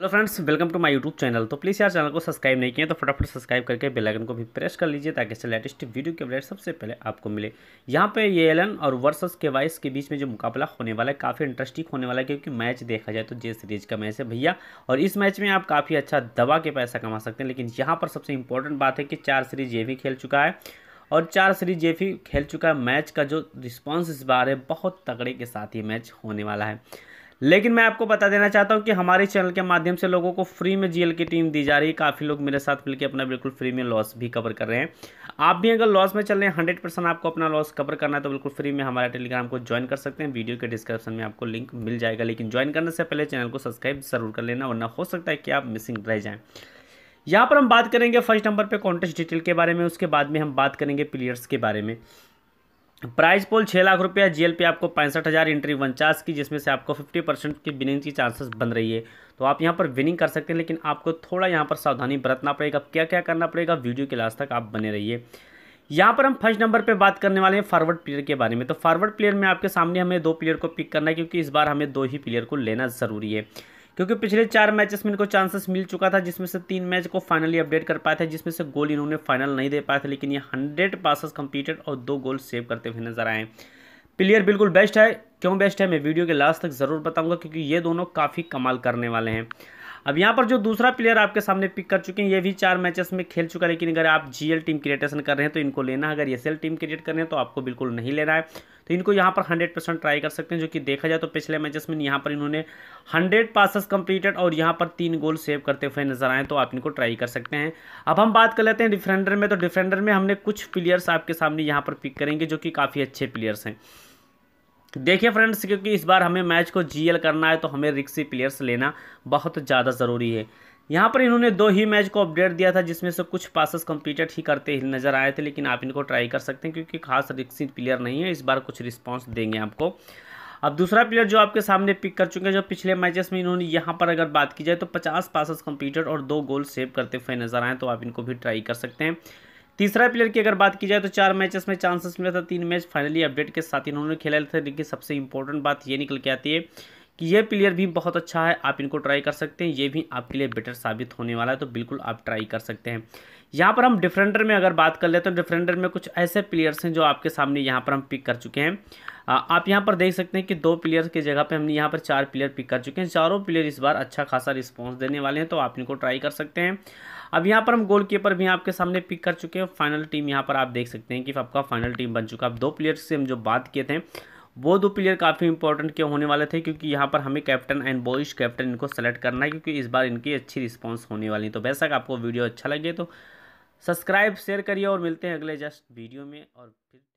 hello friends welcome to my YouTube channel तो please यार channel को सब्सक्राइब नहीं किया तो फटाफट सब्सक्राइब करके बेल आइकन को भी प्रेस कर लीजिए ताकि इससे लेटेस्ट वीडियो के अपडेट सबसे पहले आपको मिले यहाँ पे ये एलन और वर्सेस के वाइस के बीच में जो मुकाबला होने वाला है काफ़ी इंटरेस्टिंग होने वाला है क्योंकि मैच देखा जाए तो जे सीरीज का मैच है भैया और इस मैच में आप काफ़ी अच्छा दबा के पैसा कमा सकते हैं लेकिन यहाँ पर सबसे इंपॉर्टेंट बात है कि चार सीरीज ये भी खेल चुका है और चार सीरीज ये भी खेल चुका है मैच का जो रिस्पॉन्स इस बार है बहुत तगड़े के साथ ये मैच होने वाला है लेकिन मैं आपको बता देना चाहता हूँ कि हमारे चैनल के माध्यम से लोगों को फ्री में जीएल की टीम दी जा रही है काफ़ी लोग मेरे साथ मिलकर अपना बिल्कुल फ्री में लॉस भी कवर कर रहे हैं आप भी अगर लॉस में चल रहे हैं हंड्रेड परसेंट आपको अपना लॉस कवर करना है तो बिल्कुल फ्री में हमारा टेलीग्राम को ज्वाइन कर सकते हैं वीडियो के डिस्क्रिप्शन में आपको लिंक मिल जाएगा लेकिन ज्वाइन करने से पहले चैनल को सब्सक्राइब जरूर कर लेना वरना हो सकता है कि आप मिसिंग रह जाएँ यहाँ पर हम बात करेंगे फर्स्ट नंबर पे कॉन्टेस्ट डिटेल के बारे में उसके बाद में हम बात करेंगे प्लेयर्स के बारे में प्राइस पोल छः लाख रुपया जी पे आपको पैंसठ हज़ार इंट्री वनचास की जिसमें से आपको फिफ्टी परसेंट की विनिंग की चांसेस बन रही है तो आप यहाँ पर विनिंग कर सकते हैं लेकिन आपको थोड़ा यहाँ पर सावधानी बरतना पड़ेगा क्या क्या करना पड़ेगा वीडियो के लास्ट तक आप बने रहिए यहाँ पर हम फर्स्ट नंबर पे बात करने वाले हैं फॉरवर्ड प्लेयर के बारे में तो फॉरवर्ड प्लेयर में आपके सामने हमें दो प्लेयर को पिक करना है क्योंकि इस बार हमें दो ही प्लेयर को लेना ज़रूरी है क्योंकि पिछले चार मैचेस में इनको चांसेस मिल चुका था जिसमें से तीन मैच को फाइनली अपडेट कर पाए थे जिसमें से गोल इन्होंने फाइनल नहीं दे पाया था लेकिन ये हंड्रेड पासेस कंप्लीटेड और दो गोल सेव करते हुए नजर आए प्लेयर बिल्कुल बेस्ट है क्यों बेस्ट है मैं वीडियो के लास्ट तक ज़रूर बताऊंगा क्योंकि ये दोनों काफ़ी कमाल करने वाले हैं अब यहाँ पर जो दूसरा प्लेयर आपके सामने पिक कर चुके हैं ये भी चार मैचेस में खेल चुका है लेकिन अगर आप जीएल टीम क्रिएटेशन कर रहे हैं तो इनको लेना अगर एस टीम क्रिएट कर रहे हैं तो आपको बिल्कुल नहीं लेना है तो इनको यहाँ पर हंड्रेड परसेंट ट्राई कर सकते हैं जो कि देखा जाए तो पिछले मैचेस में यहाँ पर इन्होंने हंड्रेड पासेस कंप्लीटेड और यहाँ पर तीन गोल सेव करते हुए नजर आए तो आप इनको ट्राई कर सकते हैं अब हम बात कर लेते हैं डिफेंडर में तो डिफेंडर में हमने कुछ प्लेयर्स आपके सामने यहाँ पर पिक करेंगे जो कि काफ़ी अच्छे प्लेयर्स हैं देखिए फ्रेंड्स क्योंकि इस बार हमें मैच को जीएल करना है तो हमें रिक्सी प्लेयर्स लेना बहुत ज़्यादा ज़रूरी है यहाँ पर इन्होंने दो ही मैच को अपडेट दिया था जिसमें से कुछ पासेस कंप्लीटेड ही करते ही नज़र आए थे लेकिन आप इनको ट्राई कर सकते हैं क्योंकि खास रिक्सी प्लेयर नहीं है इस बार कुछ रिस्पॉन्स देंगे आपको अब दूसरा प्लेयर जो आपके सामने पिक कर चुके हैं जो पिछले मैचेस में इन्होंने यहाँ पर अगर बात की जाए तो 50 पासेस कंप्लीटेड और दो गोल सेव करते हुए नजर आए तो आप इनको भी ट्राई कर सकते हैं तीसरा प्लेयर की अगर बात की जाए तो चार मैचेस में चांसेस मिला था तीन मैच फाइनली अपडेट के साथ इन्होंने खेला था लेकिन सबसे इंपॉर्टेंट बात ये निकल के आती है कि ये प्लेयर भी बहुत अच्छा है आप इनको ट्राई कर सकते हैं ये भी आपके लिए बेटर साबित होने वाला है तो बिल्कुल आप ट्राई कर सकते हैं यहाँ पर हम डिफेंडर में अगर बात कर लेते हैं डिफेंडर तो में कुछ ऐसे प्लेयर्स हैं जो आपके सामने यहाँ पर हम पिक कर चुके हैं आप यहाँ पर देख सकते हैं कि दो प्लेयर्स की जगह पे हमने यहाँ पर चार प्लेयर पिक कर चुके हैं चारों प्लेयर इस बार अच्छा खासा रिस्पॉन्स देने वाले हैं तो आप इनको ट्राई कर सकते हैं अब यहाँ पर हम गोल कीपर भी आपके सामने पिक कर चुके हैं फाइनल टीम यहाँ पर आप देख सकते हैं कि आपका फाइनल टीम बन चुका है अब दो प्लेयर्स से हम जो बात किए थे वो दो प्लेयर काफ़ी इंपॉर्टेंट क्यों होने वाले थे क्योंकि यहाँ पर हमें कैप्टन एंड बॉइश कैप्टन इनको सेलेक्ट करना है क्योंकि इस बार इनकी अच्छी रिस्पॉन्स होने वाली है तो वैसा आपको वीडियो अच्छा लगे तो सब्सक्राइब शेयर करिए और मिलते हैं अगले जस्ट वीडियो में और फिर